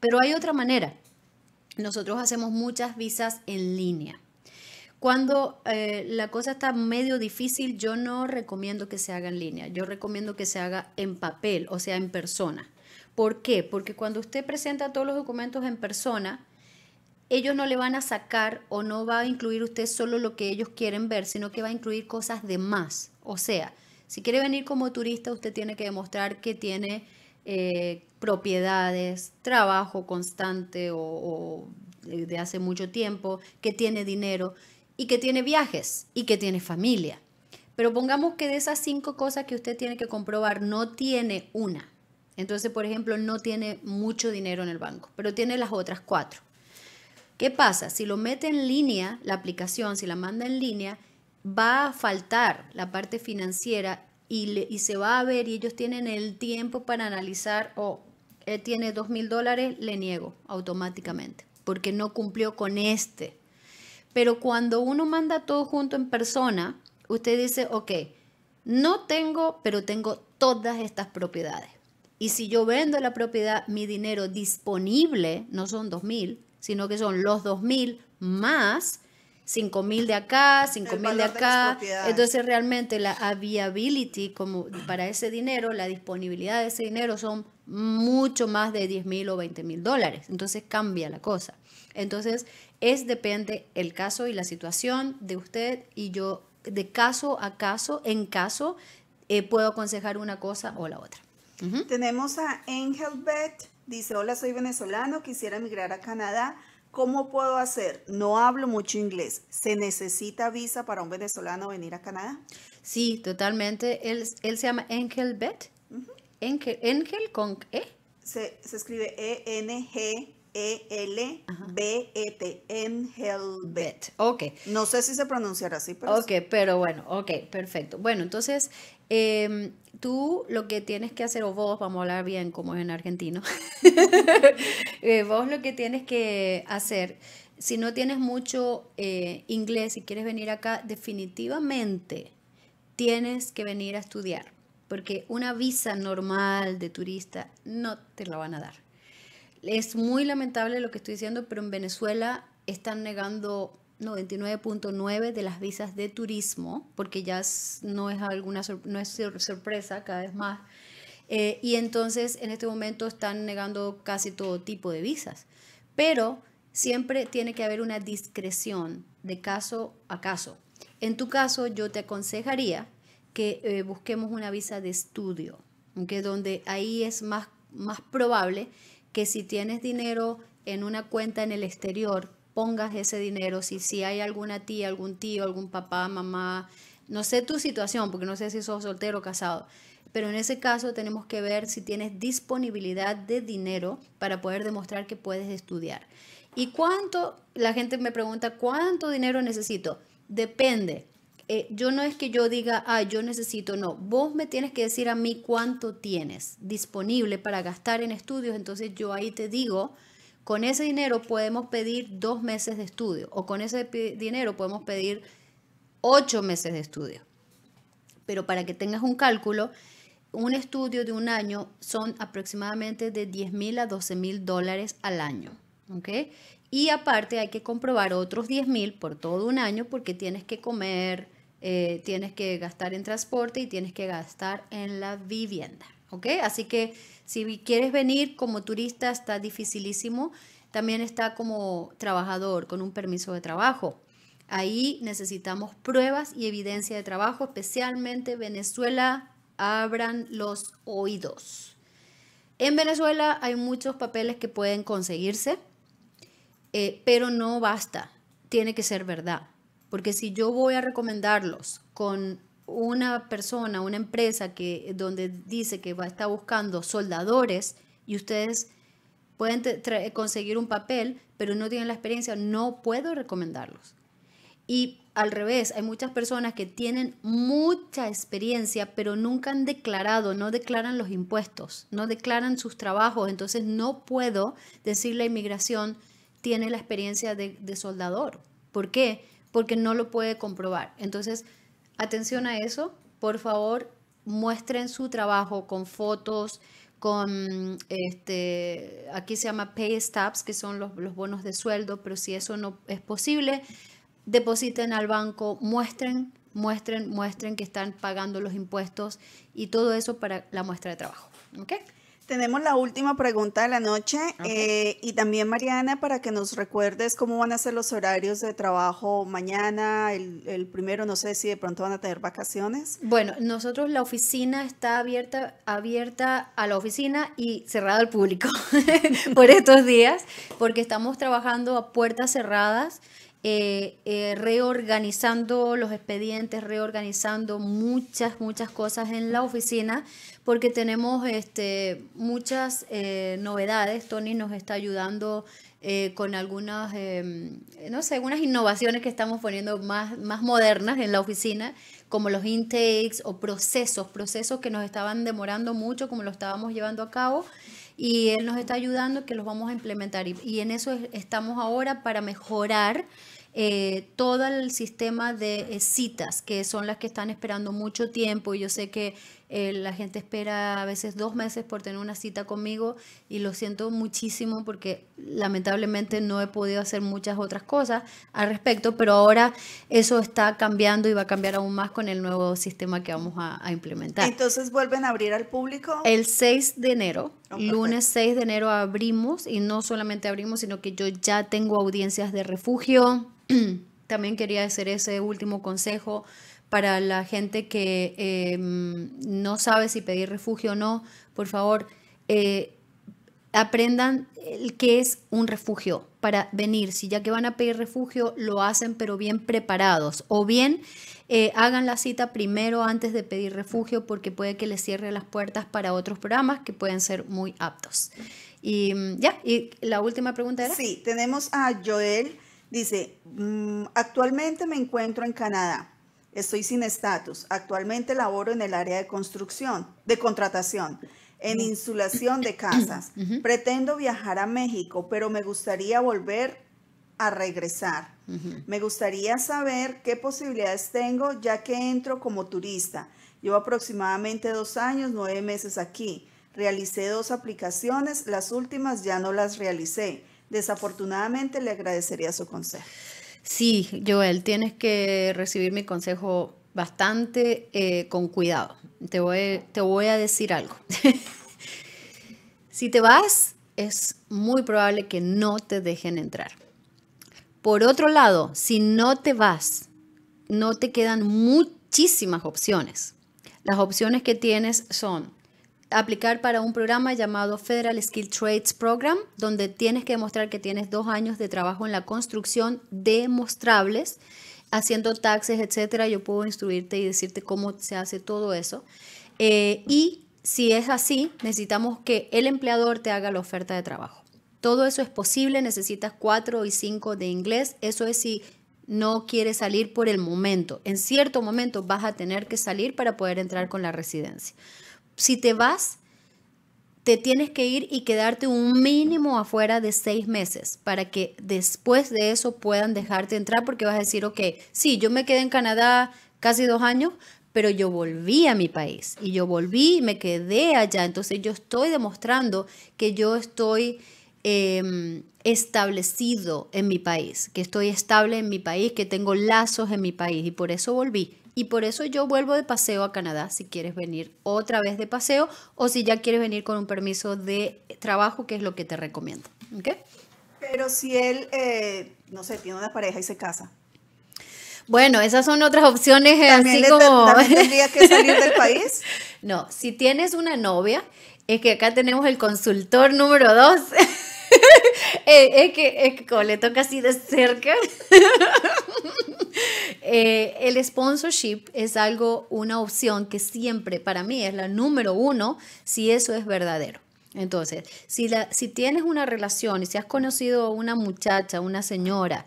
Pero hay otra manera. Nosotros hacemos muchas visas en línea. Cuando eh, la cosa está medio difícil, yo no recomiendo que se haga en línea, yo recomiendo que se haga en papel, o sea, en persona. ¿Por qué? Porque cuando usted presenta todos los documentos en persona, ellos no le van a sacar o no va a incluir usted solo lo que ellos quieren ver, sino que va a incluir cosas de más. O sea, si quiere venir como turista, usted tiene que demostrar que tiene eh, propiedades, trabajo constante o eh, de hace mucho tiempo, que tiene dinero y que tiene viajes y que tiene familia. Pero pongamos que de esas cinco cosas que usted tiene que comprobar, no tiene una. Entonces, por ejemplo, no tiene mucho dinero en el banco, pero tiene las otras cuatro. ¿Qué pasa? Si lo mete en línea, la aplicación, si la manda en línea, va a faltar la parte financiera y, se va a ver y ellos tienen el tiempo para analizar, o él eh, tiene dos mil dólares, le niego automáticamente, porque no cumplió con este. Pero cuando uno manda todo junto en persona, usted dice, ok, no tengo, pero tengo todas estas propiedades. Y si yo vendo la propiedad, mi dinero disponible, no son dos mil, sino que son los 2.000 más 5.000 de acá, 5.000 de acá. Entonces realmente la viability como para ese dinero, la disponibilidad de ese dinero son mucho más de 10.000 o 20.000 dólares. Entonces cambia la cosa. Entonces es depende el caso y la situación de usted y yo de caso a caso, en caso, eh, puedo aconsejar una cosa o la otra. Tenemos a Angel Bet Dice, hola, soy venezolano, quisiera emigrar a Canadá. ¿Cómo puedo hacer? No hablo mucho inglés. ¿Se necesita visa para un venezolano venir a Canadá? Sí, totalmente. Él, se llama Engel Bet. Engel, con E. Se, escribe E-N-G. E-L-B-E-T, Engelbet. Ok. No sé si se pronunciará así, pero. Ok, pero bueno, ok, perfecto. Bueno, entonces, em, tú lo que tienes que hacer, o vos, vamos a hablar bien como es en argentino, eh, vos lo que tienes que hacer, si no tienes mucho eh, inglés y quieres venir acá, definitivamente tienes que venir a estudiar, porque una visa normal de turista no te la van a dar. Es muy lamentable lo que estoy diciendo, pero en Venezuela están negando 99.9 de las visas de turismo, porque ya no es alguna sorpresa cada vez más. Eh, y entonces en este momento están negando casi todo tipo de visas. Pero siempre tiene que haber una discreción de caso a caso. En tu caso, yo te aconsejaría que eh, busquemos una visa de estudio, aunque donde ahí es más, más probable que si tienes dinero en una cuenta en el exterior pongas ese dinero, si, si hay alguna tía, algún tío, algún papá, mamá, no sé tu situación, porque no sé si sos soltero o casado, pero en ese caso tenemos que ver si tienes disponibilidad de dinero para poder demostrar que puedes estudiar. ¿Y cuánto? La gente me pregunta, ¿cuánto dinero necesito? Depende. Eh, yo no es que yo diga, ah, yo necesito, no. Vos me tienes que decir a mí cuánto tienes disponible para gastar en estudios, entonces yo ahí te digo con ese dinero podemos pedir dos meses de estudio o con ese dinero podemos pedir ocho meses de estudio. Pero para que tengas un cálculo, un estudio de un año son aproximadamente de 10 mil a 12 mil dólares al año. Y aparte hay que comprobar otros 10 mil por todo un año porque tienes que comer, eh, tienes que gastar en transporte y tienes que gastar en la vivienda. Así que si quieres venir como turista está dificilísimo, también está como trabajador con un permiso de trabajo. Ahí necesitamos pruebas y evidencia de trabajo, especialmente Venezuela, abran los oídos. En Venezuela hay muchos papeles que pueden conseguirse, eh, pero no basta, tiene que ser verdad. Porque si yo voy a recomendarlos con una persona, una empresa que donde dice que va, a estar buscando soldadores y ustedes pueden conseguir un papel, pero no tienen la experiencia, no puedo recomendarlos. Y al revés, hay muchas personas que tienen mucha experiencia, pero nunca han declarado, no declaran los impuestos, no declaran sus trabajos, entonces no puedo decir la inmigración tiene la experiencia de, de soldador. ¿Por qué? Porque no lo puede comprobar. Entonces, atención a eso, por favor, muestren su trabajo con fotos, con, este, aquí se llama pay stubs, que son los, bonos de sueldo, pero si eso no es posible, depositen al banco, muestren, muestren, muestren que están pagando los impuestos y todo eso para la muestra de trabajo. ¿okay? Tenemos la última pregunta de la noche eh, y también Mariana para que nos recuerdes cómo van a ser los horarios de trabajo mañana, el, el, primero, no sé si de pronto van a tener vacaciones. Bueno, nosotros la oficina está abierta, abierta a la oficina y cerrada al público por estos días porque estamos trabajando a puertas cerradas. Eh, eh, reorganizando los expedientes, reorganizando muchas, muchas cosas en la oficina, porque tenemos este, muchas eh, novedades. Tony nos está ayudando con algunas, em, algunas innovaciones que estamos poniendo más, más modernas en la oficina, como los intakes o procesos, procesos que nos estaban demorando mucho, como lo estábamos llevando a cabo y él nos está ayudando que los vamos a implementar y en eso estamos ahora para mejorar eh, todo el sistema de eh, citas, que son las que están esperando mucho tiempo. Yo sé que eh, la gente espera a veces dos meses por tener una cita conmigo y lo siento muchísimo porque lamentablemente no he podido hacer muchas otras cosas al respecto, pero ahora eso está cambiando y va a cambiar aún más con el nuevo sistema que vamos a, implementar. Entonces vuelven a abrir al público. El 6 de enero, oh, lunes 6 de enero abrimos y no solamente abrimos, sino que yo ya tengo audiencias de refugio También quería hacer ese último consejo para la gente que em, no sabe si pedir refugio o no. Por favor, eh, aprendan qué es un refugio para venir. Si ya que van a pedir refugio, lo hacen pero bien preparados. O bien eh, hagan la cita primero antes de pedir refugio porque puede que les cierre las puertas para otros programas que pueden ser muy aptos. Y mm, ya, y la última pregunta era. Sí, tenemos a Joel Dice, mm, actualmente me encuentro en Canadá. Estoy sin estatus. Actualmente laboro en el área de construcción, de contratación, en insulación de casas. Pretendo viajar a México, pero me gustaría volver a regresar. Me gustaría saber qué posibilidades tengo ya que entro como turista. Llevo aproximadamente dos años, nueve meses aquí. Realicé dos aplicaciones, las últimas ya no las realicé. Desafortunadamente le agradecería su consejo. Sí, Joel, tienes que recibir mi consejo bastante eh, con cuidado. Te voy, te voy a decir algo. si te vas, es muy probable que no te dejen entrar. Por otro lado, si no te vas, no te quedan muchísimas opciones. Las opciones que tienes son aplicar para un programa llamado Federal Skill Trades Program, donde tienes que demostrar que tienes dos años de trabajo en la construcción demostrables, haciendo taxes, etcétera. Yo puedo instruirte y decirte cómo se hace todo eso. Eh, y si es así, necesitamos que el empleador te haga la oferta de trabajo. Todo eso es posible, necesitas cuatro y cinco de inglés. Eso es si no quieres salir por el momento. En cierto momento vas a tener que salir para poder entrar con la residencia si te vas, te tienes que ir y quedarte un mínimo afuera de seis meses para que después de eso puedan dejarte entrar porque vas a decir, ok, sí, yo me quedé en Canadá casi dos años, pero yo volví a mi país y yo volví y me quedé allá. Entonces yo estoy demostrando que yo estoy em, establecido en mi país, que estoy estable en mi país, que tengo lazos en mi país y por eso volví y por eso yo vuelvo de paseo a Canadá, si quieres venir otra vez de paseo o si ya quieres venir con un permiso de trabajo, que es lo que te recomiendo. ¿Okay? Pero si él, eh, no sé, tiene una pareja y se casa. Bueno, esas son otras opciones. Eh, ¿También, así como... tendría que salir del país? no, si tienes una novia, es que acá tenemos el consultor número dos. Eh, es, que, le toca así de cerca, eh, el sponsorship es algo, una opción que siempre para mí es la número uno si eso es verdadero. Entonces, si, la, si tienes una relación y si has conocido a una muchacha, una señora,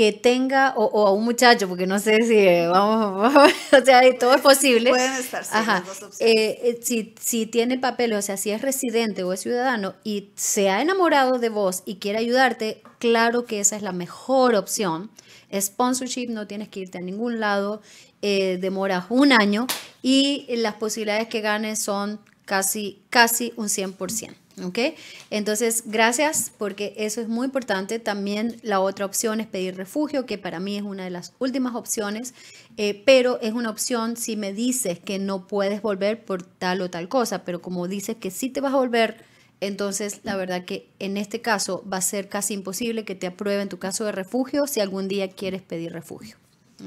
que tenga, o, a un muchacho, porque no sé si eh, vamos, o sea, todo es posible. Pueden estar sí, dos eh, eh, si, tiene papel, o sea, si es residente o es ciudadano y se ha enamorado de vos y quiere ayudarte, claro que esa es la mejor opción. Sponsorship, no tienes que irte a ningún lado, demoras un año y las posibilidades que ganes son casi, casi un 100%. ¿ok? Entonces, gracias porque eso es muy importante. También la otra opción es pedir refugio, que para mí es una de las últimas opciones, eh, pero es una opción si me dices que no puedes volver por tal o tal cosa, pero como dices que sí te vas a volver, entonces la verdad que en este caso va a ser casi imposible que te aprueben tu caso de refugio si algún día quieres pedir refugio.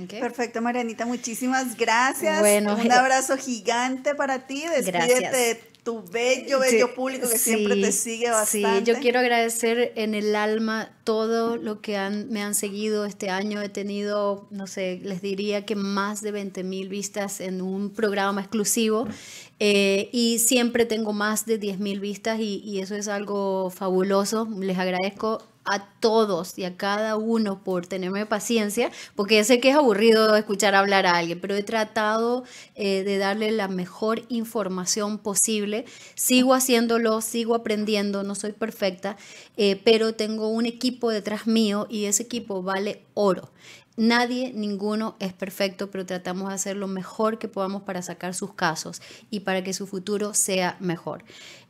Okay. Perfecto, Marianita, muchísimas gracias. un eh, abrazo gigante para ti. Despídete gracias tu bello, bello público que siempre te sigue bastante. Sí, yo quiero agradecer en el alma todo lo que me han seguido este año. He tenido, no sé, les diría que más de 20 mil vistas en un programa exclusivo eh, y siempre tengo más de 10 mil vistas y, y eso es algo fabuloso. Les agradezco a todos y a cada uno por tenerme paciencia, porque sé que es aburrido escuchar hablar a alguien, pero he tratado eh, de darle la mejor información posible. Sigo haciéndolo, sigo aprendiendo, no soy perfecta, eh, pero tengo un equipo detrás mío y ese equipo vale oro. Nadie, ninguno es perfecto, pero tratamos de hacer lo mejor que podamos para sacar sus casos y para que su futuro sea mejor.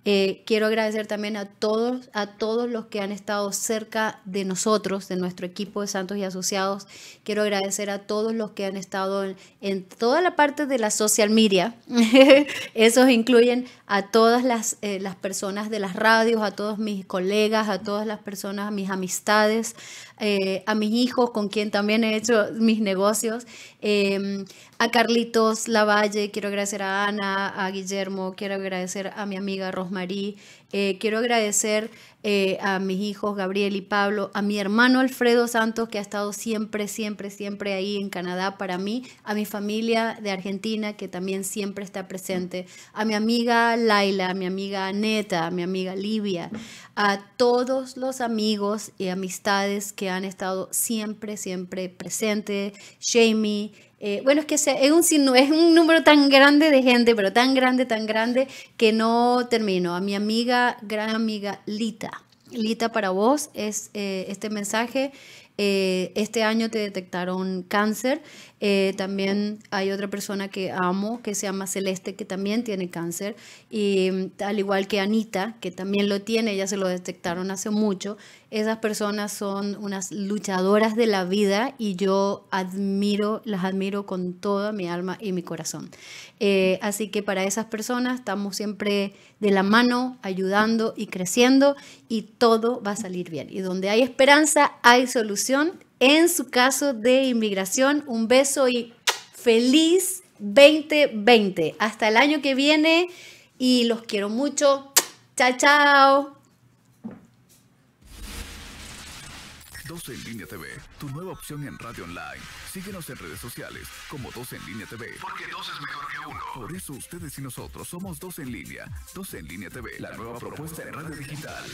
Eh, quiero agradecer también a todos, a todos los que han estado cerca de nosotros, de nuestro equipo de Santos y Asociados. Quiero agradecer a todos los que han estado en, toda la parte de la social media. Esos incluyen a todas las, eh, las personas de las radios, a todos mis colegas, a todas las personas, a mis amistades, eh, a mis hijos, con quien también he hecho mis negocios, em, a Carlitos Lavalle, quiero agradecer a Ana, a Guillermo, quiero agradecer a mi amiga Rosmarie, eh, quiero agradecer eh, a mis hijos Gabriel y Pablo, a mi hermano Alfredo Santos, que ha estado siempre, siempre, siempre ahí en Canadá para mí, a mi familia de Argentina, que también siempre está presente, a mi amiga Laila, a mi amiga Aneta, a mi amiga Livia, a todos los amigos y amistades que han estado siempre, siempre presentes, Jamie. Eh, bueno, es que es un, es un número tan grande de gente, pero tan grande, tan grande, que no termino. A mi amiga, gran amiga Lita. Lita, para vos es eh, este mensaje. Eh, este año te detectaron cáncer. Eh, también hay otra persona que amo, que se llama Celeste, que también tiene cáncer, y mm, al igual que Anita, que también lo tiene, ya se lo detectaron hace mucho. Esas personas son unas luchadoras de la vida y yo admiro, las admiro con toda mi alma y mi corazón. Eh, así que para esas personas estamos siempre de la mano, ayudando y creciendo y todo va a salir bien. Y donde hay esperanza, hay solución en su caso de inmigración. Un beso y feliz 2020. Hasta el año que viene y los quiero mucho. Chao, chao. 12 en línea TV, tu nueva opción en radio online. Síguenos en redes sociales como 2 en línea TV. Porque 2 es mejor que uno. Por eso ustedes y nosotros somos 2 en línea. 12 en línea TV, la, nueva, propuesta, en radio digital.